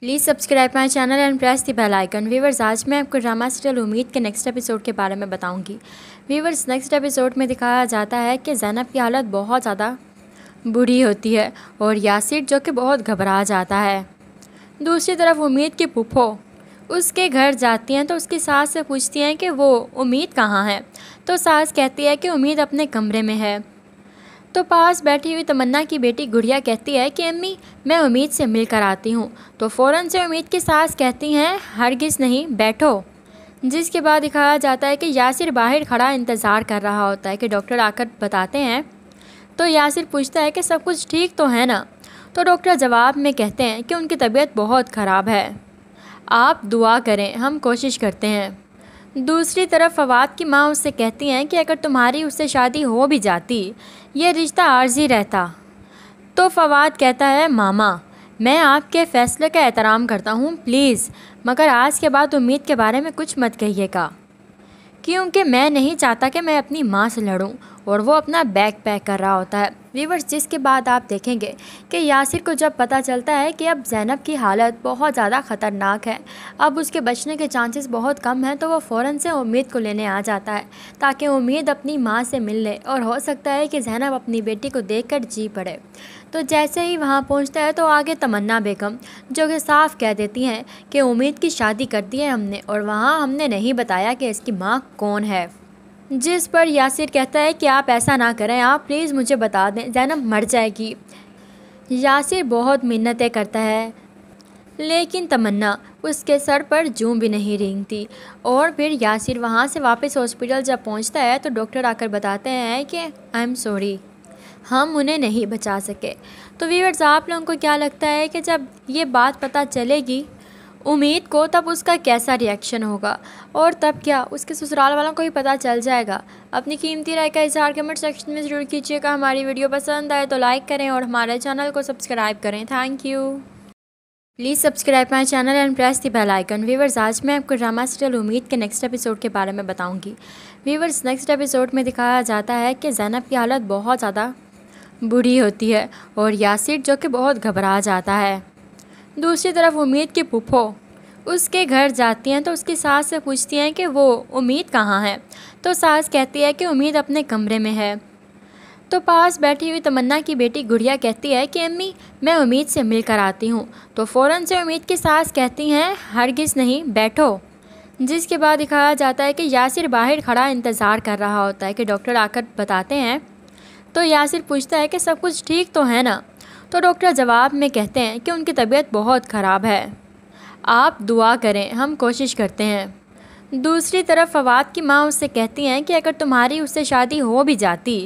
please subscribe my channel and press the bell icon viewers आज मैं आपको drama serial उम्मीद के नेक्स्ट एपिसोड के बारे में बताऊंगी वीवर्स नेक्स्ट एपिसोड में दिखाया जाता है कि जैनब की हालत बहुत ज़्यादा बुरी होती है और यासिर जो कि बहुत घबरा जाता है दूसरी तरफ उम्मीद की पुप्पो उसके घर जाती हैं तो उसकी सास से पूछती हैं कि वो उम्मीद कहाँ है तो सास कहती है कि उम्मीद अपने कमरे में है तो पास बैठी हुई तमन्ना की बेटी गुड़िया कहती है कि अम्मी मैं उम्मीद से मिलकर आती हूँ तो फ़ौरन से उम्मीद की सास कहती हैं हरगिज़ नहीं बैठो जिसके बाद दिखाया जाता है कि यासिर बाहर खड़ा इंतज़ार कर रहा होता है कि डॉक्टर आकर बताते हैं तो यासिर पूछता है कि सब कुछ ठीक तो है ना तो डॉक्टर जवाब में कहते हैं कि उनकी तबीयत बहुत ख़राब है आप दुआ करें हम कोशिश करते हैं दूसरी तरफ फवाद की माँ उससे कहती हैं कि अगर तुम्हारी उससे शादी हो भी जाती यह रिश्ता आर्जी रहता तो फवाद कहता है मामा मैं आपके फ़ैसले का एहतराम करता हूँ प्लीज़ मगर आज के बाद उम्मीद के बारे में कुछ मत कहिएगा क्योंकि मैं नहीं चाहता कि मैं अपनी माँ से लड़ूँ और वो अपना बैग पैक कर रहा होता है वीवर्स जिसके बाद आप देखेंगे कि यासिर को जब पता चलता है कि अब जैनब की हालत बहुत ज़्यादा ख़तरनाक है अब उसके बचने के चांसेस बहुत कम हैं तो वो फ़ौर से उम्मीद को लेने आ जाता है ताकि उम्मीद अपनी माँ से मिल ले और हो सकता है कि जैनब अपनी बेटी को देख जी पड़े तो जैसे ही वहाँ पहुँचता है तो आगे तमन्ना बेगम जो कि साफ कह देती हैं कि उम्मीद की शादी कर दी है हमने और वहाँ हमने नहीं बताया कि इसकी माँ कौन है जिस पर यासिर कहता है कि आप ऐसा ना करें आप प्लीज़ मुझे बता दें जैनब मर जाएगी यासिर बहुत मिन्नतें करता है लेकिन तमन्ना उसके सर पर जूं भी नहीं रेंगती और फिर यासिर वहाँ से वापस हॉस्पिटल जब पहुँचता है तो डॉक्टर आकर बताते हैं कि आई एम सॉरी हम उन्हें नहीं बचा सके तो वीवर्स आप लोगों को क्या लगता है कि जब ये बात पता चलेगी उम्मीद को तब उसका कैसा रिएक्शन होगा और तब क्या उसके ससुराल वालों को ही पता चल जाएगा अपनी कीमती राय का इजहार कमेंट सेक्शन में ज़रूर कीजिएगा हमारी वीडियो पसंद आए तो लाइक करें और हमारे चैनल को सब्सक्राइब करें thank you please subscribe my channel and press the bell icon viewers आज मैं आपको ड्रामा सीरियल उम्मीद के नेक्स्ट एपिसोड के बारे में बताऊंगी वीवर्स नेक्स्ट एपिसोड में दिखाया जाता है कि जैनब की हालत बहुत ज़्यादा बुरी होती है और यासिर जो कि बहुत घबरा जाता है दूसरी तरफ उम्मीद की पुप्पो उसके घर जाती हैं तो उसकी सास से पूछती हैं कि वो उम्मीद कहाँ है तो सास कहती है कि उम्मीद अपने कमरे में है तो पास बैठी हुई तमन्ना की बेटी गुड़िया कहती है कि अम्मी मैं उम्मीद से मिलकर आती हूँ तो फ़ौर से उम्मीद की सास कहती हैं हरगिज़ नहीं बैठो जिसके बाद दिखाया जाता है कि यासिर बाहर खड़ा इंतज़ार कर रहा होता है कि डॉक्टर आकर बताते हैं तो यासिर पूछता है कि सब कुछ ठीक तो है ना तो डॉक्टर जवाब में कहते हैं कि उनकी तबीयत बहुत ख़राब है आप दुआ करें हम कोशिश करते हैं दूसरी तरफ फवाद की माँ उससे कहती हैं कि अगर तुम्हारी उससे शादी हो भी जाती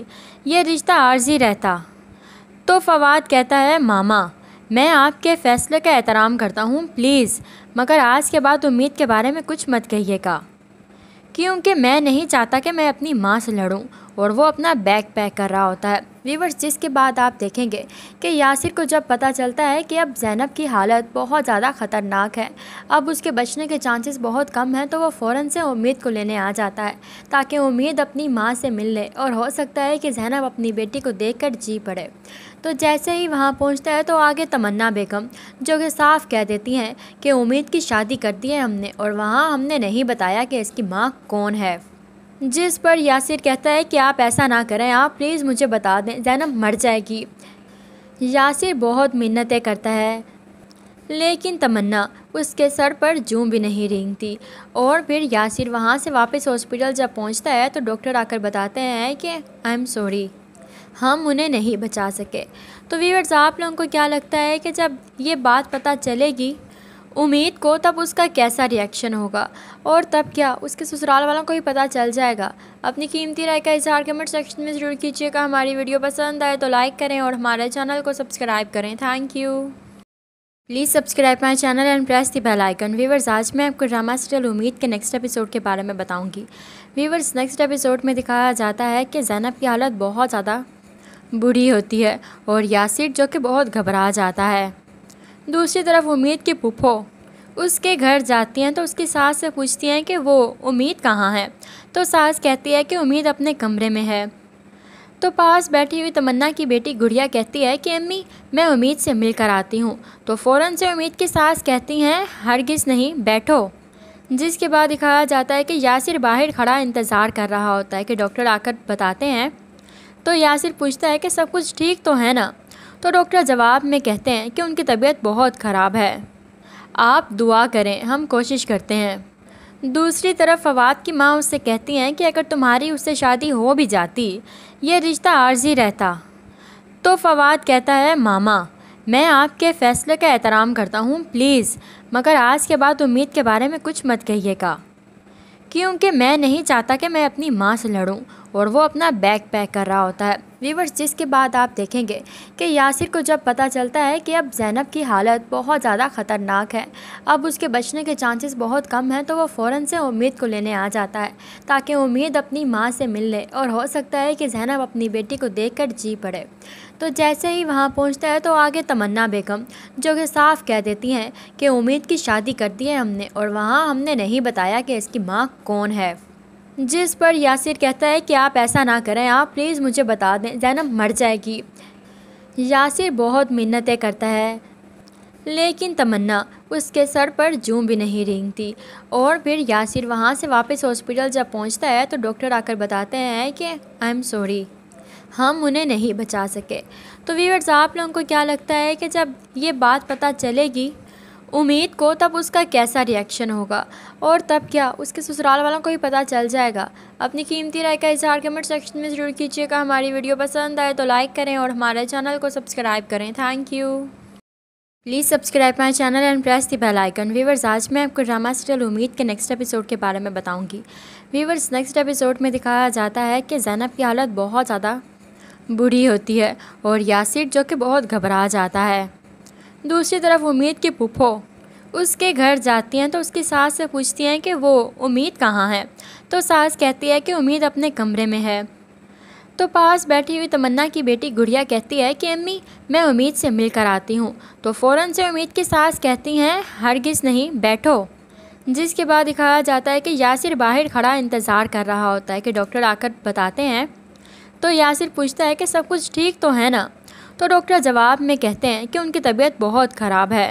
ये रिश्ता आर्जी रहता तो फवाद कहता है मामा मैं आपके फ़ैसले का एहतराम करता हूँ प्लीज़ मगर आज के बाद उम्मीद के बारे में कुछ मत कहिएगा क्योंकि मैं नहीं चाहता कि मैं अपनी माँ से लड़ूँ और वो अपना बैग पैक कर रहा होता है व्यूवर्स जिसके बाद आप देखेंगे कि यासिर को जब पता चलता है कि अब जैनब की हालत बहुत ज़्यादा ख़तरनाक है अब उसके बचने के चांसेस बहुत कम हैं तो वो फ़ौर से उम्मीद को लेने आ जाता है ताकि उम्मीद अपनी माँ से मिल ले और हो सकता है कि जैनब अपनी बेटी को देख जी पड़े तो जैसे ही वहाँ पहुँचता है तो आगे तमन्ना बेगम जो कि साफ कह देती हैं कि उम्मीद की शादी कर दी है हमने और वहाँ हमने नहीं बताया कि इसकी माँ कौन है जिस पर यासिर कहता है कि आप ऐसा ना करें आप प्लीज़ मुझे बता दें जैनब मर जाएगी यासिर बहुत मिन्नतें करता है लेकिन तमन्ना उसके सर पर जूं भी नहीं रेंगती और फिर यासिर वहाँ से वापस हॉस्पिटल जब पहुँचता है तो डॉक्टर आकर बताते हैं कि आई एम सॉरी हम उन्हें नहीं बचा सके तो वीवर्स आप लोगों को क्या लगता है कि जब ये बात पता चलेगी उम्मीद को तब उसका कैसा रिएक्शन होगा और तब क्या उसके ससुराल वालों को भी पता चल जाएगा अपनी कीमती राय का इजहार कमेंट सेक्शन में ज़रूर कीजिएगा हमारी वीडियो पसंद आए तो लाइक करें और हमारे चैनल को सब्सक्राइब करें thank you please subscribe my channel and press the bell icon viewers आज मैं आपको ड्रामा सीरियल उम्मीद के नेक्स्ट एपिसोड के बारे में बताऊंगी वीवर्स नेक्स्ट एपिसोड में दिखाया जाता है कि जैनब की हालत बहुत ज़्यादा बुरी होती है और यासिर जो कि बहुत घबरा जाता है दूसरी तरफ उम्मीद की पुप्पो उसके घर जाती हैं तो उसकी सास से पूछती हैं कि वो उम्मीद कहाँ है तो सास कहती है कि उम्मीद अपने कमरे में है तो पास बैठी हुई तमन्ना की बेटी गुड़िया कहती है कि अम्मी मैं उम्मीद से मिलकर आती हूँ तो फ़ौरन से उम्मीद की सास कहती हैं हरगिज़ नहीं बैठो जिसके बाद दिखाया जाता है कि यासिर बाहर खड़ा इंतज़ार कर रहा होता है कि डॉक्टर आकर बताते हैं तो यासिर पूछता है कि सब कुछ ठीक तो है ना तो डॉक्टर जवाब में कहते हैं कि उनकी तबीयत बहुत ख़राब है आप दुआ करें हम कोशिश करते हैं दूसरी तरफ फवाद की माँ उससे कहती हैं कि अगर तुम्हारी उससे शादी हो भी जाती ये रिश्ता आर्जी रहता तो फवाद कहता है मामा मैं आपके फ़ैसले का एहतराम करता हूँ प्लीज़ मगर आज के बाद उम्मीद के बारे में कुछ मत कहिएगा क्योंकि मैं नहीं चाहता कि मैं अपनी माँ से लड़ूँ और वो अपना बैग पैक कर रहा होता है वीवर्स जिसके बाद आप देखेंगे कि यासिर को जब पता चलता है कि अब जैनब की हालत बहुत ज़्यादा ख़तरनाक है अब उसके बचने के चांसेस बहुत कम हैं तो वो फ़ौर से उम्मीद को लेने आ जाता है ताकि उम्मीद अपनी माँ से मिल ले और हो सकता है कि जैनब अपनी बेटी को देख कर जी पड़े तो जैसे ही वहाँ पहुँचता है तो आगे तमन्ना बेगम जो कि साफ कह देती हैं कि उम्मीद की शादी कर दी है हमने और वहाँ हमने नहीं बताया कि इसकी माँ कौन है जिस पर यासिर कहता है कि आप ऐसा ना करें आप प्लीज़ मुझे बता दें जैनब मर जाएगी यासिर बहुत मिन्नतें करता है लेकिन तमन्ना उसके सर पर जूं भी नहीं रेंगती और फिर यासिर वहाँ से वापस हॉस्पिटल जब पहुँचता है तो डॉक्टर आकर बताते हैं कि आई एम सॉरी हम उन्हें नहीं बचा सके तो वीवर्स आप लोगों को क्या लगता है कि जब ये बात पता चलेगी उम्मीद को तब उसका कैसा रिएक्शन होगा और तब क्या उसके ससुराल वालों को भी पता चल जाएगा अपनी कीमती राय का इजहार कमेंट सेक्शन में ज़रूर कीजिएगा हमारी वीडियो पसंद आए तो लाइक करें और हमारे चैनल को सब्सक्राइब करें thank you please subscribe my channel and press the bell icon viewers आज मैं आपको ड्रामा सीरियल उम्मीद के नेक्स्ट एपिसोड के बारे में बताऊंगी वीवर्स नेक्स्ट एपिसोड में दिखाया जाता है कि जैनब की हालत बहुत ज़्यादा बुरी होती है और यासिर जो कि बहुत घबरा जाता है दूसरी तरफ उम्मीद की पुप्पो उसके घर जाती हैं तो उसकी सास से पूछती हैं कि वो उम्मीद कहाँ है तो सास कहती है कि उम्मीद अपने कमरे में है तो पास बैठी हुई तमन्ना की बेटी गुड़िया कहती है कि अम्मी मैं उम्मीद से मिल कर आती हूँ तो फ़ौर से उम्मीद की सास कहती हैं हरगिज़ नहीं बैठो जिसके बाद दिखाया जाता है कि यासिर बाहर खड़ा इंतज़ार कर रहा होता है कि डॉक्टर आकर बताते हैं तो यासिर पूछता है कि सब कुछ ठीक तो है ना तो डॉक्टर जवाब में कहते हैं कि उनकी तबीयत बहुत ख़राब है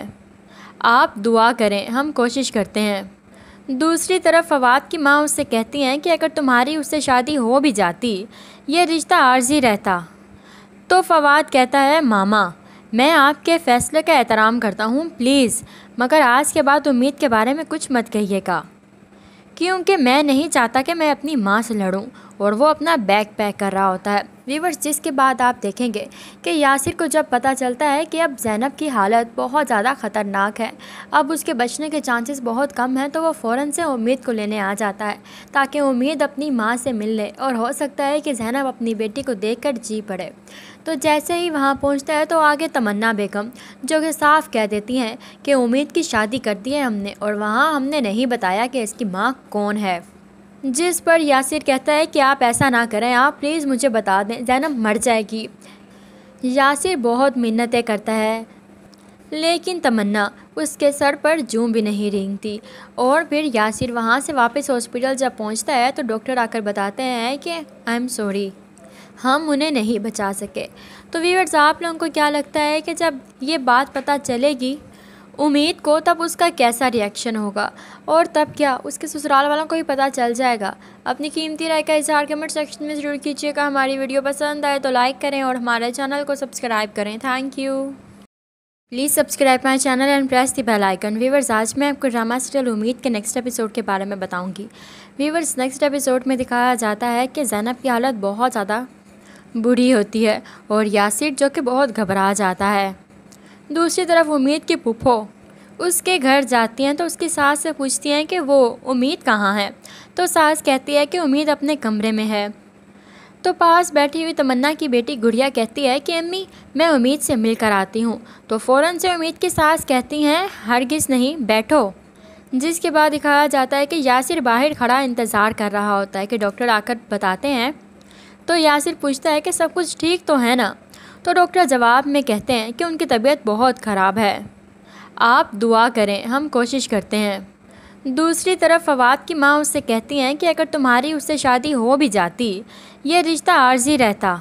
आप दुआ करें हम कोशिश करते हैं दूसरी तरफ फवाद की माँ उससे कहती हैं कि अगर तुम्हारी उससे शादी हो भी जाती ये रिश्ता आर्जी रहता तो फवाद कहता है मामा मैं आपके फ़ैसले का एहतराम करता हूँ प्लीज़ मगर आज के बाद उम्मीद के बारे में कुछ मत कहिएगा क्योंकि मैं नहीं चाहता कि मैं अपनी माँ से लड़ूँ और वो अपना बैग पैक कर रहा होता है वीवर्स जिसके बाद आप देखेंगे कि यासिर को जब पता चलता है कि अब जैनब की हालत बहुत ज़्यादा ख़तरनाक है अब उसके बचने के चांसेस बहुत कम हैं तो वो फ़ौर से उम्मीद को लेने आ जाता है ताकि उम्मीद अपनी माँ से मिल ले और हो सकता है कि जैनब अपनी बेटी को देख कर जी पड़े तो जैसे ही वहाँ पहुँचता है तो आगे तमन्ना बेगम जो कि साफ कह देती हैं कि उम्मीद की शादी कर दी है हमने और वहाँ हमने नहीं बताया कि इसकी माँ कौन है जिस पर यासिर कहता है कि आप ऐसा ना करें आप प्लीज़ मुझे बता दें जैनब मर जाएगी यासिर बहुत मिन्नतें करता है लेकिन तमन्ना उसके सर पर जूं भी नहीं रेंगती और फिर यासिर वहाँ से वापस हॉस्पिटल जब पहुँचता है तो डॉक्टर आकर बताते हैं कि आई एम सॉरी हम उन्हें नहीं बचा सके तो वीवर्स आप लोगों को क्या लगता है कि जब ये बात पता चलेगी उम्मीद को तब उसका कैसा रिएक्शन होगा और तब क्या उसके ससुराल वालों को ही पता चल जाएगा अपनी कीमती राय का इजहार कमेंट सेक्शन में ज़रूर कीजिएगा हमारी वीडियो पसंद आए तो लाइक करें और हमारे चैनल को सब्सक्राइब करें thank you please subscribe my channel and press the bell icon viewers आज मैं आपको ड्रामा सीरियल उम्मीद के नेक्स्ट एपिसोड के बारे में बताऊंगी व्यूवर्स नेक्स्ट एपिसोड में दिखाया जाता है कि जैनब की हालत बहुत ज़्यादा बुरी होती है और यासिर जो कि बहुत घबरा जाता है दूसरी तरफ उम्मीद की पुप्पो उसके घर जाती हैं तो उसकी सास से पूछती हैं कि वो उम्मीद कहाँ है तो सास कहती है कि उम्मीद अपने कमरे में है तो पास बैठी हुई तमन्ना की बेटी गुड़िया कहती है कि अम्मी मैं उम्मीद से मिलकर आती हूँ तो फ़ौर से उम्मीद की सास कहती हैं हरगिज़ नहीं बैठो जिसके बाद दिखाया जाता है कि यासिर बाहर खड़ा इंतज़ार कर रहा होता है कि डॉक्टर आकर बताते हैं तो यासिर पूछता है कि सब कुछ ठीक तो है ना तो डॉक्टर जवाब में कहते हैं कि उनकी तबीयत बहुत ख़राब है आप दुआ करें हम कोशिश करते हैं दूसरी तरफ फवाद की माँ उससे कहती हैं कि अगर तुम्हारी उससे शादी हो भी जाती ये रिश्ता आर्जी रहता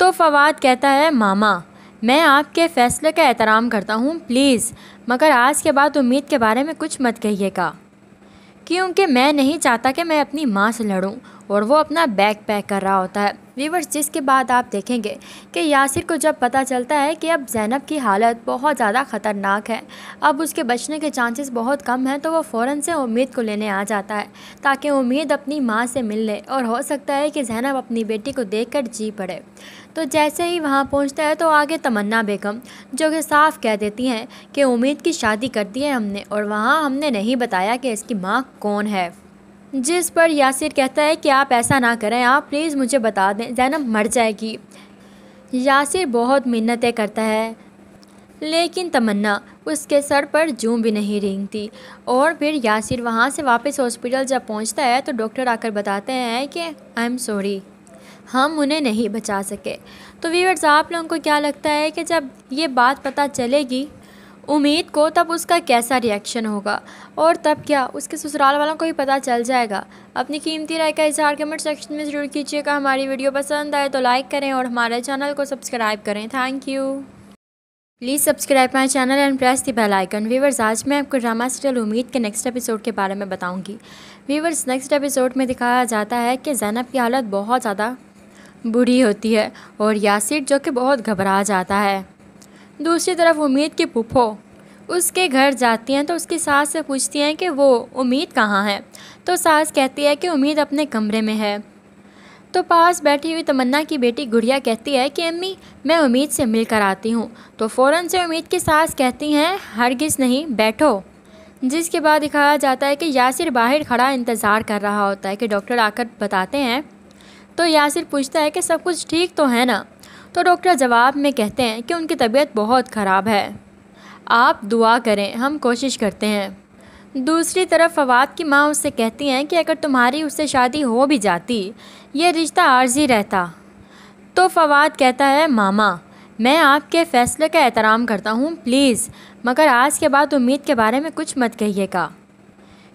तो फवाद कहता है मामा मैं आपके फ़ैसले का एहतराम करता हूँ प्लीज़ मगर आज के बाद उम्मीद के बारे में कुछ मत कहिएगा क्योंकि मैं नहीं चाहता कि मैं अपनी माँ से लड़ूँ और वो अपना बैग पैक कर रहा होता है वीवर्स जिसके बाद आप देखेंगे कि यासिर को जब पता चलता है कि अब जैनब की हालत बहुत ज़्यादा ख़तरनाक है अब उसके बचने के चांसेस बहुत कम हैं तो वो फ़ौर से उम्मीद को लेने आ जाता है ताकि उम्मीद अपनी माँ से मिल ले और हो सकता है कि जैनब अपनी बेटी को देख जी पड़े तो जैसे ही वहाँ पहुँचता है तो आगे तमन्ना बेगम जो कि साफ कह देती हैं कि उम्मीद की शादी कर दी है हमने और वहाँ हमने नहीं बताया कि इसकी माँ कौन है जिस पर यासिर कहता है कि आप ऐसा ना करें आप प्लीज़ मुझे बता दें जैनब मर जाएगी यासिर बहुत मिन्नतें करता है लेकिन तमन्ना उसके सर पर जूं भी नहीं रेंगती और फिर यासिर वहाँ से वापस हॉस्पिटल जब पहुँचता है तो डॉक्टर आकर बताते हैं कि आई एम सॉरी हम उन्हें नहीं बचा सके तो वीवर्स आप लोगों को क्या लगता है कि जब ये बात पता चलेगी उम्मीद को तब उसका कैसा रिएक्शन होगा और तब क्या उसके ससुराल वालों को भी पता चल जाएगा अपनी कीमती राय का इजहार कमेंट सेक्शन में ज़रूर कीजिएगा हमारी वीडियो पसंद आए तो लाइक करें और हमारे चैनल को सब्सक्राइब करें thank you please subscribe my channel and press the bell icon viewers आज मैं आपको ड्रामा सीरियल उम्मीद के नेक्स्ट एपिसोड के बारे में बताऊंगी वीवर्स नेक्स्ट एपिसोड में दिखाया जाता है कि जैनब की हालत बहुत ज़्यादा बुरी होती है और यासिर जो कि बहुत घबरा जाता है दूसरी तरफ उम्मीद की पुप्पो उसके घर जाती हैं तो उसकी सास से पूछती हैं कि वो उम्मीद कहाँ है तो सास कहती है कि उम्मीद अपने कमरे में है तो पास बैठी हुई तमन्ना की बेटी गुड़िया कहती है कि अम्मी मैं उम्मीद से मिलकर आती हूँ तो फ़ौरन से उम्मीद की सास कहती हैं हरगिज़ नहीं बैठो जिसके बाद दिखाया जाता है कि यासिर बाहर खड़ा इंतज़ार कर रहा होता है कि डॉक्टर आकर बताते हैं तो यासिर पूछता है कि सब कुछ ठीक तो है ना तो डॉक्टर जवाब में कहते हैं कि उनकी तबीयत बहुत ख़राब है आप दुआ करें हम कोशिश करते हैं दूसरी तरफ फवाद की माँ उससे कहती हैं कि अगर तुम्हारी उससे शादी हो भी जाती ये रिश्ता आर्जी रहता तो फवाद कहता है मामा मैं आपके फ़ैसले का एहतराम करता हूँ प्लीज़ मगर आज के बाद उम्मीद के बारे में कुछ मत कहिएगा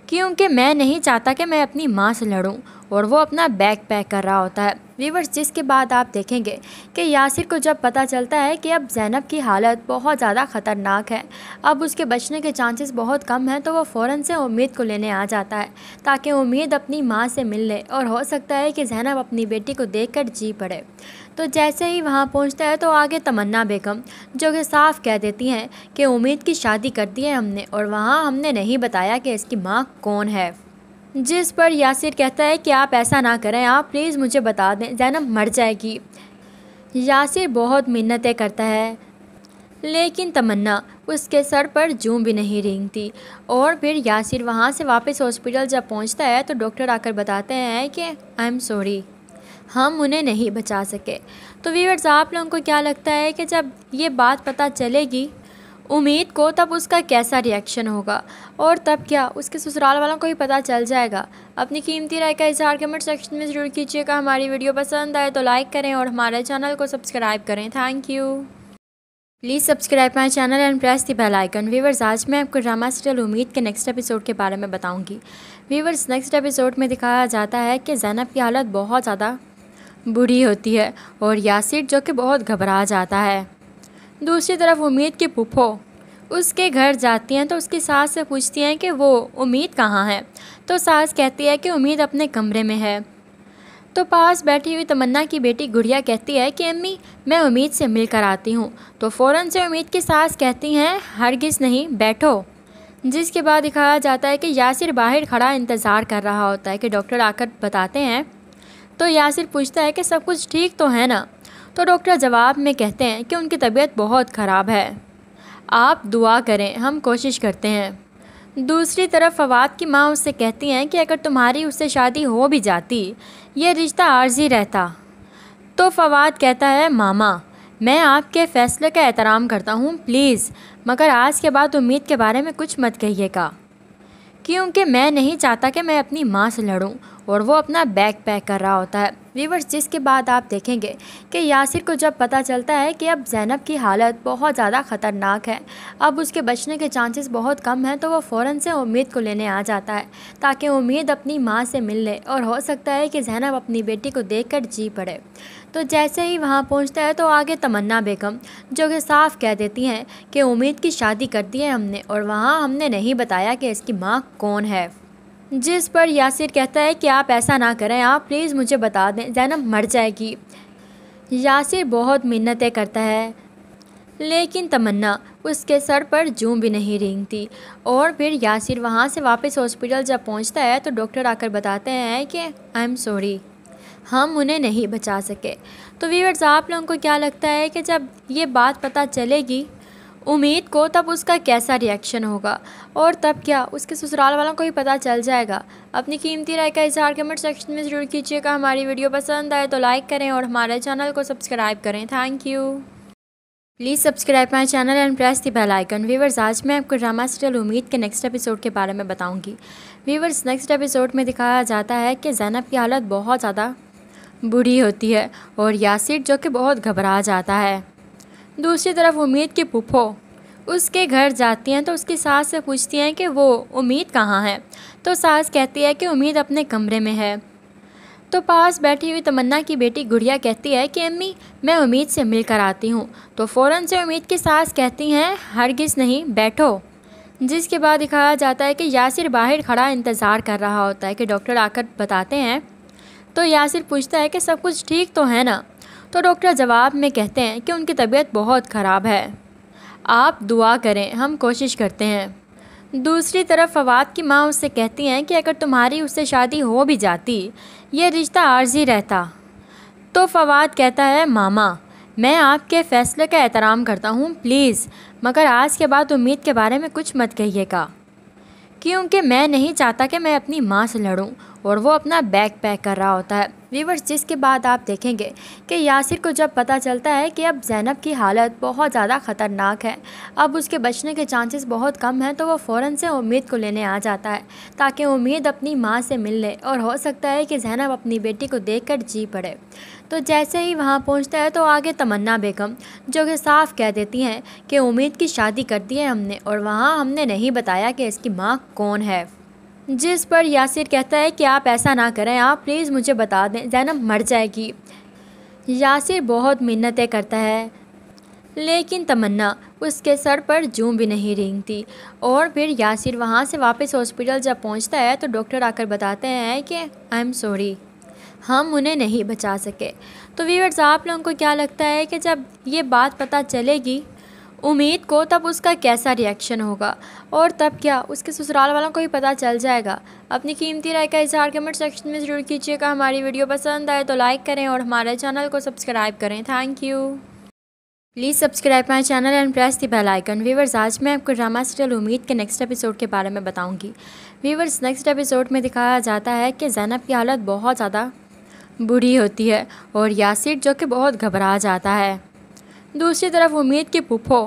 क्योंकि मैं नहीं चाहता कि मैं अपनी माँ से लड़ूँ और वो अपना बैग पैक कर रहा होता है वीवर्स जिसके बाद आप देखेंगे कि यासिर को जब पता चलता है कि अब जैनब की हालत बहुत ज़्यादा ख़तरनाक है अब उसके बचने के चांसेस बहुत कम हैं तो वो फ़ौर से उम्मीद को लेने आ जाता है ताकि उम्मीद अपनी माँ से मिल ले और हो सकता है कि जैनब अपनी बेटी को देख कर जी पड़े तो जैसे ही वहाँ पहुँचता है तो आगे तमन्ना बेगम जो कि साफ कह देती हैं कि उम्मीद की शादी कर दी है हमने और वहाँ हमने नहीं बताया कि इसकी माँ कौन है जिस पर यासिर कहता है कि आप ऐसा ना करें आप प्लीज़ मुझे बता दें जैनब मर जाएगी यासिर बहुत मिन्नतें करता है लेकिन तमन्ना उसके सर पर जूं भी नहीं रेंगती और फिर यासिर वहाँ से वापस हॉस्पिटल जब पहुँचता है तो डॉक्टर आकर बताते हैं कि आई एम सॉरी हम उन्हें नहीं बचा सके तो वीवर्स आप लोगों को क्या लगता है कि जब ये बात पता चलेगी उम्मीद को तब उसका कैसा रिएक्शन होगा और तब क्या उसके ससुराल वालों को ही पता चल जाएगा अपनी कीमती राय का इजहार कमेंट सेक्शन में ज़रूर कीजिएगा हमारी वीडियो पसंद आए तो लाइक करें और हमारे चैनल को सब्सक्राइब करें thank you please subscribe my channel and press the bell icon viewers आज मैं आपको ड्रामा सीरियल उम्मीद के नेक्स्ट एपिसोड के बारे में बताऊंगी वीवर्स नेक्स्ट एपिसोड में दिखाया जाता है कि जैनब की हालत बहुत ज़्यादा बूढ़ी होती है और यासिर जो कि बहुत घबरा जाता है दूसरी तरफ उम्मीद की पुप्पो उसके घर जाती हैं तो उसकी सास से पूछती हैं कि वो उम्मीद कहाँ है तो सास कहती है कि उम्मीद अपने कमरे में है तो पास बैठी हुई तमन्ना की बेटी गुड़िया कहती है कि अम्मी मैं उम्मीद से मिल कर आती हूँ तो फ़ौर से उम्मीद की सास कहती हैं हरगिज़ नहीं बैठो जिसके बाद दिखाया जाता है कि यासिर बाहर खड़ा इंतज़ार कर रहा होता है कि डॉक्टर आकर बताते हैं तो यासिर पूछता है कि सब कुछ ठीक तो है ना तो डॉक्टर जवाब में कहते हैं कि उनकी तबीयत बहुत ख़राब है आप दुआ करें हम कोशिश करते हैं दूसरी तरफ फवाद की माँ उससे कहती हैं कि अगर तुम्हारी उससे शादी हो भी जाती ये रिश्ता आर्जी रहता तो फवाद कहता है मामा मैं आपके फ़ैसले का एहतराम करता हूँ प्लीज़ मगर आज के बाद उम्मीद के बारे में कुछ मत कहिएगा क्योंकि मैं नहीं चाहता कि मैं अपनी माँ से लड़ूँ और वो अपना बैग पैक कर रहा होता है वीवर्स जिसके बाद आप देखेंगे कि यासिर को जब पता चलता है कि अब जैनब की हालत बहुत ज़्यादा ख़तरनाक है अब उसके बचने के चांसेस बहुत कम हैं तो वो फ़ौर से उम्मीद को लेने आ जाता है ताकि उम्मीद अपनी माँ से मिल ले और हो सकता है कि जैनब अपनी बेटी को देख कर जी पड़े तो जैसे ही वहाँ पहुँचता है तो आगे तमन्ना बेगम जो कि साफ कह देती हैं कि उम्मीद की शादी कर दी है हमने और वहाँ हमने नहीं बताया कि इसकी माँ कौन है जिस पर यासिर कहता है कि आप ऐसा ना करें आप प्लीज़ मुझे बता दें जैनब मर जाएगी यासिर बहुत मिन्नतें करता है लेकिन तमन्ना उसके सर पर जूं भी नहीं रेंगती और फिर यासिर वहाँ से वापस हॉस्पिटल जब पहुँचता है तो डॉक्टर आकर बताते हैं कि आई एम सॉरी हम उन्हें नहीं बचा सके तो वीवर्स आप लोगों को क्या लगता है कि जब ये बात पता चलेगी उम्मीद को तब उसका कैसा रिएक्शन होगा और तब क्या उसके ससुराल वालों को ही पता चल जाएगा अपनी कीमती राय का इजहार कमेंट सेक्शन में ज़रूर कीजिएगा हमारी वीडियो पसंद आए तो लाइक करें और हमारे चैनल को सब्सक्राइब करें thank you please subscribe my channel and press the bell icon viewers आज मैं आपको ड्रामा सीरियल उम्मीद के नेक्स्ट एपिसोड के बारे में बताऊंगी व्यूवर्स नेक्स्ट एपिसोड में दिखाया जाता है कि जैनब की हालत बहुत ज़्यादा बुरी होती है और यासिर जो कि बहुत घबरा जाता है दूसरी तरफ उम्मीद की पुप्पो उसके घर जाती हैं तो उसकी सास से पूछती हैं कि वो उम्मीद कहाँ है तो सास कहती है कि उम्मीद अपने कमरे में है तो पास बैठी हुई तमन्ना की बेटी गुड़िया कहती है कि अम्मी मैं उम्मीद से मिलकर आती हूँ तो फ़ौर से उम्मीद की सास कहती हैं हरगिज़ नहीं बैठो जिसके बाद दिखाया जाता है कि यासिर बाहर खड़ा इंतज़ार कर रहा होता है कि डॉक्टर आकर बताते हैं तो यासिर पूछता है कि सब कुछ ठीक तो है ना तो डॉक्टर जवाब में कहते हैं कि उनकी तबीयत बहुत ख़राब है आप दुआ करें हम कोशिश करते हैं दूसरी तरफ फवाद की माँ उससे कहती हैं कि अगर तुम्हारी उससे शादी हो भी जाती ये रिश्ता आर्जी रहता तो फवाद कहता है मामा मैं आपके फ़ैसले का एहतराम करता हूँ प्लीज़ मगर आज के बाद उम्मीद के बारे में कुछ मत कहिएगा क्योंकि मैं नहीं चाहता कि मैं अपनी माँ से लड़ूँ और वो अपना बैग पैक कर रहा होता है वीवर्स जिसके बाद आप देखेंगे कि यासिर को जब पता चलता है कि अब जैनब की हालत बहुत ज़्यादा ख़तरनाक है अब उसके बचने के चांसेस बहुत कम हैं तो वो फ़ौर से उम्मीद को लेने आ जाता है ताकि उम्मीद अपनी माँ से मिल ले और हो सकता है कि जैनब अपनी बेटी को देख कर जी पड़े तो जैसे ही वहाँ पहुँचता है तो आगे तमन्ना बेगम जो कि साफ कह देती हैं कि उम्मीद की शादी कर दी है हमने और वहाँ हमने नहीं बताया कि इसकी माँ कौन है जिस पर यासिर कहता है कि आप ऐसा ना करें आप प्लीज़ मुझे बता दें जैनब मर जाएगी यासिर बहुत मिन्नतें करता है लेकिन तमन्ना उसके सर पर जूं भी नहीं रेंगती और फिर यासिर वहाँ से वापस हॉस्पिटल जब पहुँचता है तो डॉक्टर आकर बताते हैं कि आई एम सॉरी हम उन्हें नहीं बचा सके तो वीवर्स आप लोगों को क्या लगता है कि जब ये बात पता चलेगी उम्मीद को तब उसका कैसा रिएक्शन होगा और तब क्या उसके ससुराल वालों को भी पता चल जाएगा अपनी कीमती राय का इजहार कमेंट सेक्शन में ज़रूर कीजिएगा हमारी वीडियो पसंद आए तो लाइक करें और हमारे चैनल को सब्सक्राइब करें thank you please subscribe my channel and press the bell icon viewers आज मैं आपको ड्रामा सीरियल उम्मीद के नेक्स्ट एपिसोड के बारे में बताऊंगी व्यूवर्स नेक्स्ट एपिसोड में दिखाया जाता है कि जैनब की हालत बहुत ज़्यादा बूढ़ी होती है और यासिर जो कि बहुत घबरा जाता है दूसरी तरफ उम्मीद की पुप्पो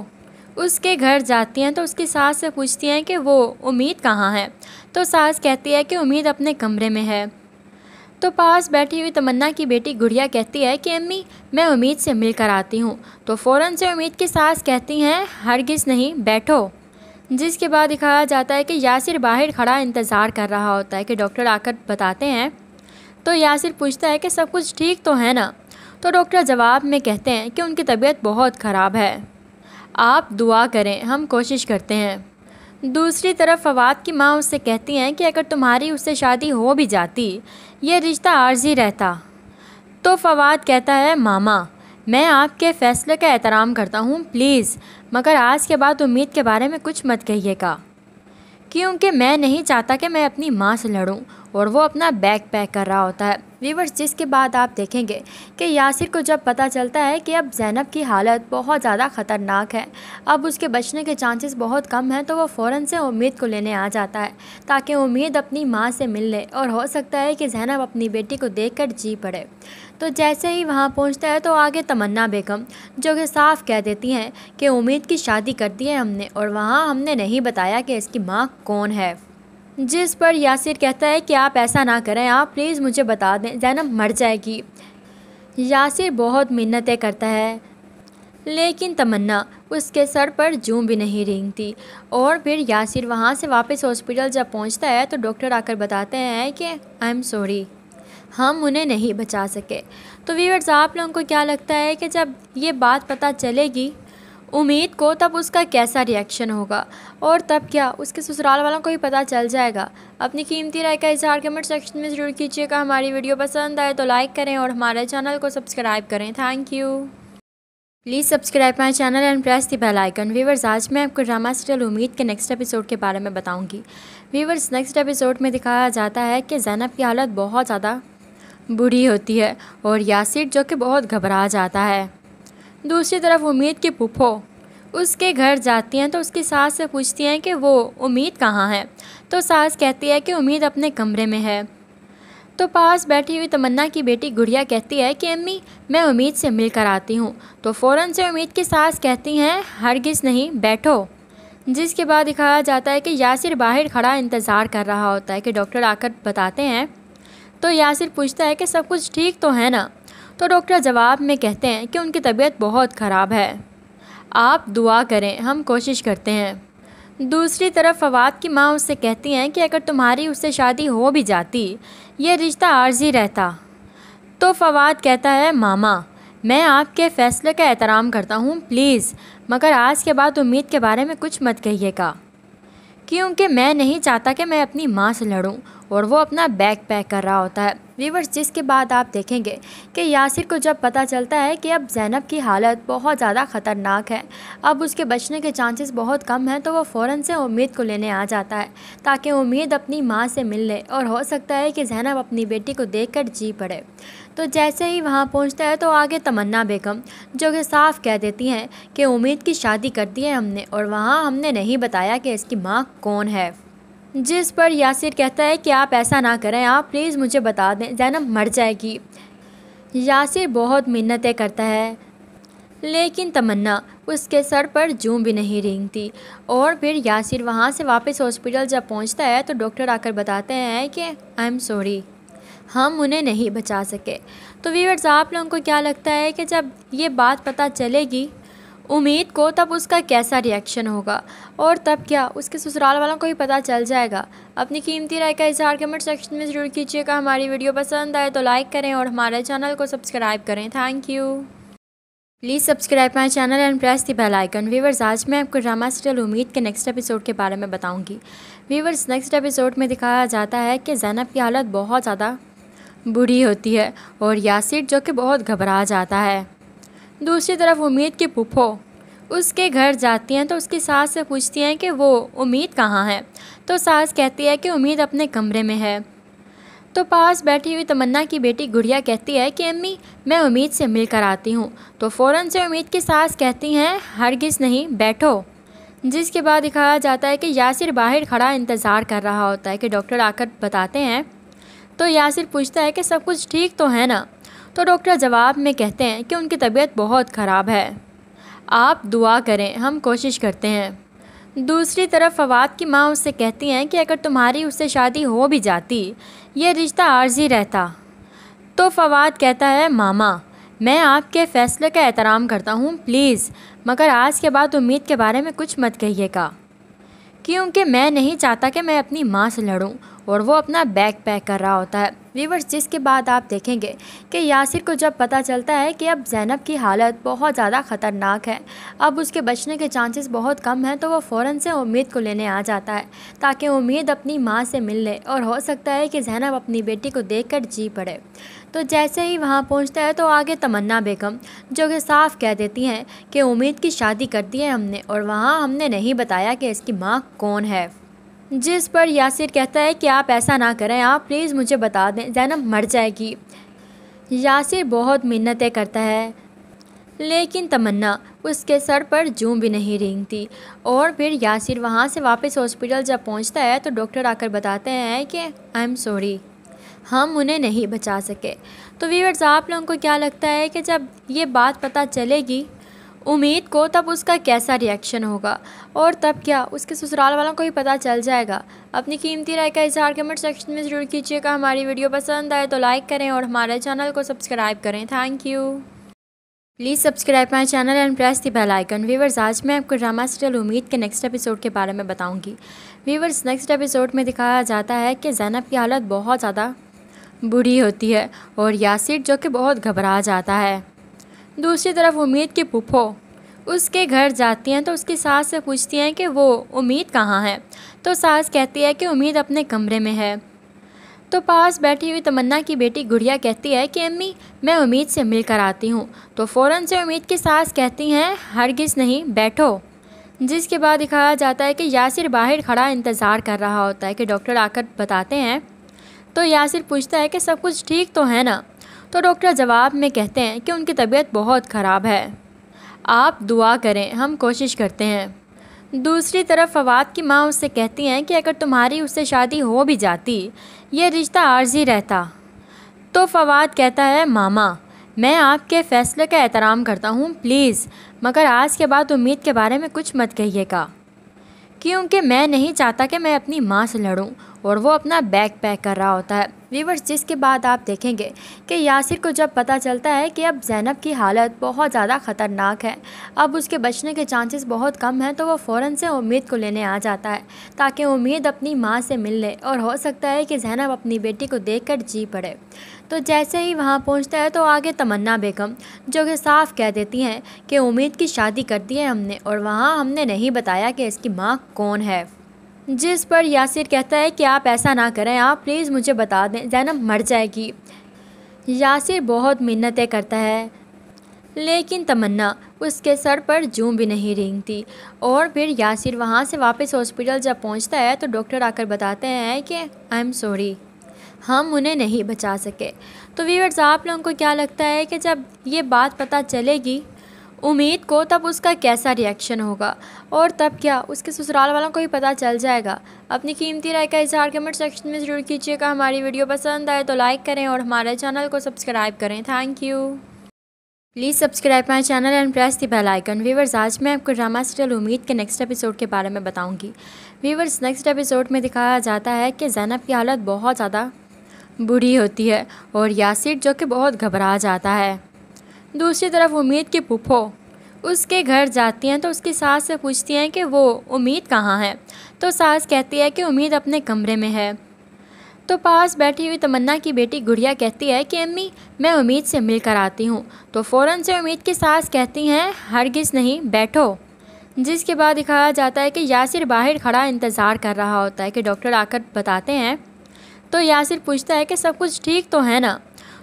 उसके घर जाती हैं तो उसकी सास से पूछती हैं कि वो उम्मीद कहाँ है तो सास कहती है कि उम्मीद अपने कमरे में है तो पास बैठी हुई तमन्ना की बेटी गुड़िया कहती है कि अम्मी मैं उम्मीद से मिल कर आती हूँ तो फ़ौर से उम्मीद की सास कहती हैं हरगिज़ नहीं बैठो जिसके बाद दिखाया जाता है कि यासिर बाहर खड़ा इंतज़ार कर रहा होता है कि डॉक्टर आकर बताते हैं तो यासिर पूछता है कि सब कुछ ठीक तो है ना तो डॉक्टर जवाब में कहते हैं कि उनकी तबीयत बहुत ख़राब है आप दुआ करें हम कोशिश करते हैं दूसरी तरफ फवाद की माँ उससे कहती हैं कि अगर तुम्हारी उससे शादी हो भी जाती ये रिश्ता आर्जी रहता तो फवाद कहता है मामा मैं आपके फ़ैसले का एहतराम करता हूँ प्लीज़ मगर आज के बाद उम्मीद के बारे में कुछ मत कहिएगा क्योंकि मैं नहीं चाहता कि मैं अपनी माँ से लड़ूँ और वो अपना बैग पैक कर रहा होता है वीवर्स जिसके बाद आप देखेंगे कि यासिर को जब पता चलता है कि अब जैनब की हालत बहुत ज़्यादा ख़तरनाक है अब उसके बचने के चांसेस बहुत कम हैं तो वो फ़ौर से उम्मीद को लेने आ जाता है ताकि उम्मीद अपनी माँ से मिल ले और हो सकता है कि जैनब अपनी बेटी को देख कर जी पड़े तो जैसे ही वहाँ पहुँचता है तो आगे तमन्ना बेगम जो कि साफ कह देती हैं कि उम्मीद की शादी कर दी है हमने और वहाँ हमने नहीं बताया कि इसकी माँ कौन है जिस पर यासिर कहता है कि आप ऐसा ना करें आप प्लीज़ मुझे बता दें जैनब मर जाएगी यासिर बहुत मिन्नतें करता है लेकिन तमन्ना उसके सर पर जूं भी नहीं रेंगती और फिर यासिर वहाँ से वापस हॉस्पिटल जब पहुँचता है तो डॉक्टर आकर बताते हैं कि आई एम सॉरी हम उन्हें नहीं बचा सके तो वीवर्स आप लोगों को क्या लगता है कि जब ये बात पता चलेगी उम्मीद को तब उसका कैसा रिएक्शन होगा और तब क्या उसके ससुराल वालों को ही पता चल जाएगा अपनी कीमती राय का इजहार कमेंट सेक्शन में ज़रूर कीजिएगा हमारी वीडियो पसंद आए तो लाइक करें और हमारे चैनल को सब्सक्राइब करें thank you please subscribe my channel and press the bell icon viewers आज मैं आपको ड्रामा सीरियल उम्मीद के नेक्स्ट एपिसोड के बारे में बताऊंगी वीवर्स नेक्स्ट एपिसोड में दिखाया जाता है कि जैनब की हालत बहुत ज़्यादा बूढ़ी होती है और यासिर जो कि बहुत घबरा जाता है दूसरी तरफ उम्मीद की पुप्पो उसके घर जाती हैं तो उसकी सास से पूछती हैं कि वो उम्मीद कहाँ है तो सास कहती है कि उम्मीद अपने कमरे में है तो पास बैठी हुई तमन्ना की बेटी गुड़िया कहती है कि अम्मी मैं उम्मीद से मिल कर आती हूँ तो फ़ौर से उम्मीद की सास कहती हैं हरगिज़ नहीं बैठो जिसके बाद दिखाया जाता है कि यासिर बाहर खड़ा इंतज़ार कर रहा होता है कि डॉक्टर आकर बताते हैं तो यासिर पूछता है कि सब कुछ ठीक तो है ना तो डॉक्टर जवाब में कहते हैं कि उनकी तबीयत बहुत ख़राब है आप दुआ करें हम कोशिश करते हैं दूसरी तरफ फवाद की माँ उससे कहती हैं कि अगर तुम्हारी उससे शादी हो भी जाती ये रिश्ता आर्जी रहता तो फवाद कहता है मामा मैं आपके फ़ैसले का एहतराम करता हूँ प्लीज़ मगर आज के बाद उम्मीद के बारे में कुछ मत कहिएगा क्योंकि मैं नहीं चाहता कि मैं अपनी माँ से लड़ूँ और वो अपना बैग पैक कर रहा होता है वीवर्स जिसके बाद आप देखेंगे कि यासिर को जब पता चलता है कि अब जैनब की हालत बहुत ज़्यादा ख़तरनाक है अब उसके बचने के चांसेस बहुत कम हैं तो वो फ़ौर से उम्मीद को लेने आ जाता है ताकि उम्मीद अपनी माँ से मिल ले और हो सकता है कि जैनब अपनी बेटी को देख जी पड़े तो जैसे ही वहाँ पहुँचता है तो आगे तमन्ना बेगम जो कि साफ कह देती हैं कि उम्मीद की शादी कर दी है हमने और वहाँ हमने नहीं बताया कि इसकी माँ कौन है जिस पर यासिर कहता है कि आप ऐसा ना करें आप प्लीज़ मुझे बता दें जैनब मर जाएगी यासिर बहुत मिन्नतें करता है लेकिन तमन्ना उसके सर पर जूं भी नहीं रेंगती और फिर यासिर वहाँ से वापस हॉस्पिटल जब पहुँचता है तो डॉक्टर आकर बताते हैं कि आई एम सॉरी हम उन्हें नहीं बचा सके तो वीवर्स आप लोगों को क्या लगता है कि जब ये बात पता चलेगी उम्मीद को तब उसका कैसा रिएक्शन होगा और तब क्या उसके ससुराल वालों को ही पता चल जाएगा अपनी कीमती राय का इजहार कमेंट सेक्शन में ज़रूर कीजिएगा हमारी वीडियो पसंद आए तो लाइक करें और हमारे चैनल को सब्सक्राइब करें thank you please subscribe my channel and press the bell icon viewers आज मैं आपको ड्रामा सीरियल उम्मीद के नेक्स्ट एपिसोड के बारे में बताऊंगी वीवर्स नेक्स्ट एपिसोड में दिखाया जाता है कि जैनब की हालत बहुत ज़्यादा बुरी होती है और यासिर जो कि बहुत घबरा जाता है दूसरी तरफ उम्मीद की पुप्पो उसके घर जाती हैं तो उसकी सास से पूछती हैं कि वो उम्मीद कहाँ है तो सास कहती है कि उम्मीद अपने कमरे में है तो पास बैठी हुई तमन्ना की बेटी गुड़िया कहती है कि अम्मी मैं उम्मीद से मिलकर आती हूँ तो फ़ौर से उम्मीद की सास कहती हैं हरगिज़ नहीं बैठो जिसके बाद दिखाया जाता है कि यासिर बाहर खड़ा इंतज़ार कर रहा होता है कि डॉक्टर आकर बताते हैं तो यासिर पूछता है कि सब कुछ ठीक तो है ना तो डॉक्टर जवाब में कहते हैं कि उनकी तबीयत बहुत ख़राब है आप दुआ करें हम कोशिश करते हैं दूसरी तरफ फवाद की माँ उससे कहती हैं कि अगर तुम्हारी उससे शादी हो भी जाती ये रिश्ता आर्जी रहता तो फवाद कहता है मामा मैं आपके फ़ैसले का एहतराम करता हूँ प्लीज़ मगर आज के बाद उम्मीद के बारे में कुछ मत कहिएगा क्योंकि मैं नहीं चाहता कि मैं अपनी माँ से लड़ूँ और वो अपना बैग पैक कर रहा होता है वीवर्स जिसके बाद आप देखेंगे कि यासिर को जब पता चलता है कि अब जैनब की हालत बहुत ज़्यादा ख़तरनाक है अब उसके बचने के चांसेस बहुत कम हैं तो वो फ़ौर से उम्मीद को लेने आ जाता है ताकि उम्मीद अपनी माँ से मिल ले और हो सकता है कि जैनब अपनी बेटी को देख जी पड़े तो जैसे ही वहाँ पहुँचता है तो आगे तमन्ना बेगम जो कि साफ कह देती हैं कि उम्मीद की शादी कर दी है हमने और वहाँ हमने नहीं बताया कि इसकी माँ कौन है जिस पर यासिर कहता है कि आप ऐसा ना करें आप प्लीज़ मुझे बता दें जैनब मर जाएगी यासिर बहुत मिन्नतें करता है लेकिन तमन्ना उसके सर पर जूं भी नहीं रेंगती और फिर यासिर वहाँ से वापस हॉस्पिटल जब पहुँचता है तो डॉक्टर आकर बताते हैं कि आई एम सॉरी हम उन्हें नहीं बचा सके तो वीवर्स आप लोगों को क्या लगता है कि जब ये बात पता चलेगी उम्मीद को तब उसका कैसा रिएक्शन होगा और तब क्या उसके ससुराल वालों को भी पता चल जाएगा अपनी कीमती राय का इजहार कमेंट सेक्शन में ज़रूर कीजिएगा हमारी वीडियो पसंद आए तो लाइक करें और हमारे चैनल को सब्सक्राइब करें thank you please subscribe my channel and press the bell icon viewers आज मैं आपको ड्रामा सीरियल उम्मीद के नेक्स्ट एपिसोड के बारे में बताऊंगी वीवर्स नेक्स्ट एपिसोड में दिखाया जाता है कि जैनब की हालत बहुत ज़्यादा बुरी होती है और यासिर जो कि बहुत घबरा जाता है दूसरी तरफ उम्मीद की पुप्पो उसके घर जाती हैं तो उसकी सास से पूछती हैं कि वो उम्मीद कहाँ है तो सास कहती है कि उम्मीद अपने कमरे में है तो पास बैठी हुई तमन्ना की बेटी गुड़िया कहती है कि अम्मी मैं उम्मीद से मिल कर आती हूँ तो फ़ौर से उम्मीद की सास कहती हैं हरगिज़ नहीं बैठो जिसके बाद दिखाया जाता है कि यासिर बाहर खड़ा इंतज़ार कर रहा होता है कि डॉक्टर आकर बताते हैं तो यासिर पूछता है कि सब कुछ ठीक तो है ना तो डॉक्टर जवाब में कहते हैं कि उनकी तबीयत बहुत ख़राब है आप दुआ करें हम कोशिश करते हैं दूसरी तरफ फवाद की माँ उससे कहती हैं कि अगर तुम्हारी उससे शादी हो भी जाती ये रिश्ता आर्जी रहता तो फवाद कहता है मामा मैं आपके फ़ैसले का एहतराम करता हूँ प्लीज़ मगर आज के बाद उम्मीद के बारे में कुछ मत कहिएगा क्योंकि मैं नहीं चाहता कि मैं अपनी माँ से लड़ूँ और वो अपना बैग पैक कर रहा होता है वीवर्स जिसके बाद आप देखेंगे कि यासिर को जब पता चलता है कि अब जैनब की हालत बहुत ज़्यादा ख़तरनाक है अब उसके बचने के चांसेस बहुत कम हैं तो वो फ़ौर से उम्मीद को लेने आ जाता है ताकि उम्मीद अपनी माँ से मिल ले और हो सकता है कि जैनब अपनी बेटी को देख कर जी पड़े तो जैसे ही वहाँ पहुँचता है तो आगे तमन्ना बेगम जो कि साफ कह देती हैं कि उम्मीद की शादी कर दी है हमने और वहाँ हमने नहीं बताया कि इसकी माँ कौन है जिस पर यासिर कहता है कि आप ऐसा ना करें आप प्लीज़ मुझे बता दें जैनब मर जाएगी यासिर बहुत मिन्नतें करता है लेकिन तमन्ना उसके सर पर जूं भी नहीं रेंगती और फिर यासिर वहाँ से वापस हॉस्पिटल जब पहुँचता है तो डॉक्टर आकर बताते हैं कि आई एम सॉरी हम उन्हें नहीं बचा सके तो वीवर्स आप लोगों को क्या लगता है कि जब ये बात पता चलेगी उम्मीद को तब उसका कैसा रिएक्शन होगा और तब क्या उसके ससुराल वालों को ही पता चल जाएगा अपनी कीमती राय का इजहार कमेंट सेक्शन में ज़रूर कीजिएगा हमारी वीडियो पसंद आए तो लाइक करें और हमारे चैनल को सब्सक्राइब करें thank you please subscribe my channel and press the bell icon viewers आज मैं आपको ड्रामा सीरियल उम्मीद के नेक्स्ट एपिसोड के बारे में बताऊंगी वीवर्स नेक्स्ट एपिसोड में दिखाया जाता है कि जैनब की हालत बहुत ज़्यादा बूढ़ी होती है और यासिर जो कि बहुत घबरा जाता है दूसरी तरफ उम्मीद की पुप्पो उसके घर जाती हैं तो उसकी सास से पूछती हैं कि वो उम्मीद कहाँ है तो सास कहती है कि उम्मीद अपने कमरे में है तो पास बैठी हुई तमन्ना की बेटी गुड़िया कहती है कि अम्मी मैं उम्मीद से मिल कर आती हूँ तो फ़ौर से उम्मीद की सास कहती हैं हरगिज़ नहीं बैठो जिसके बाद दिखाया जाता है कि यासिर बाहर खड़ा इंतज़ार कर रहा होता है कि डॉक्टर आकर बताते हैं तो यासिर पूछता है कि सब कुछ ठीक तो है ना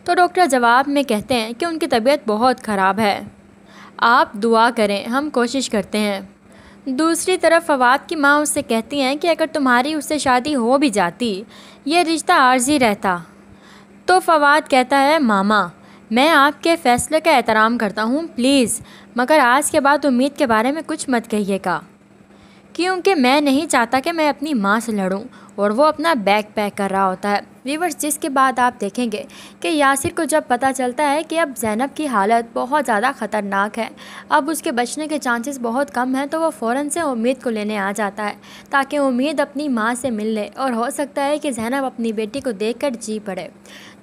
तो डॉक्टर जवाब में कहते हैं कि उनकी तबीयत बहुत ख़राब है आप दुआ करें हम कोशिश करते हैं दूसरी तरफ फवाद की माँ उससे कहती हैं कि अगर तुम्हारी उससे शादी हो भी जाती ये रिश्ता आर्जी रहता तो फवाद कहता है मामा मैं आपके फ़ैसले का एहतराम करता हूँ प्लीज़ मगर आज के बाद उम्मीद के बारे में कुछ मत कहिएगा क्योंकि मैं नहीं चाहता कि मैं अपनी माँ से लड़ूँ और वो अपना बैग पैक कर रहा होता है वीवर्स जिसके बाद आप देखेंगे कि यासिर को जब पता चलता है कि अब जैनब की हालत बहुत ज़्यादा ख़तरनाक है अब उसके बचने के चांसेस बहुत कम हैं तो वो फ़ौर से उम्मीद को लेने आ जाता है ताकि उम्मीद अपनी माँ से मिल ले और हो सकता है कि जैनब अपनी बेटी को देख जी पड़े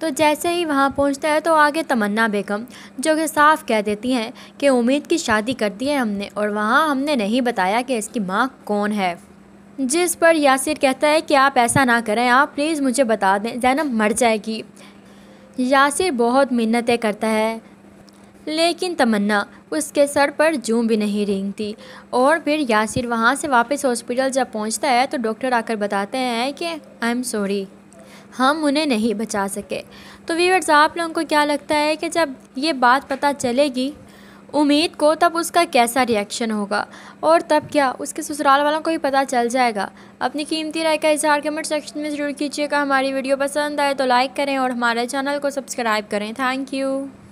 तो जैसे ही वहाँ पहुँचता है तो आगे तमन्ना बेगम जो कि साफ कह देती हैं कि उम्मीद की शादी कर दी है हमने और वहाँ हमने नहीं बताया कि इसकी माँ कौन है जिस पर यासिर कहता है कि आप ऐसा ना करें आप प्लीज़ मुझे बता दें जैनब मर जाएगी यासिर बहुत मिन्नतें करता है लेकिन तमन्ना उसके सर पर जूं भी नहीं रेंगती और फिर यासिर वहाँ से वापस हॉस्पिटल जब पहुँचता है तो डॉक्टर आकर बताते हैं कि आई एम सॉरी हम उन्हें नहीं बचा सके तो वीवर्स आप लोगों को क्या लगता है कि जब ये बात पता चलेगी उम्मीद को तब उसका कैसा रिएक्शन होगा और तब क्या उसके ससुराल वालों को ही पता चल जाएगा अपनी कीमती राय का इजहार कमेंट सेक्शन में ज़रूर कीजिएगा हमारी वीडियो पसंद आए तो लाइक करें और हमारे चैनल को सब्सक्राइब करें थैंक यू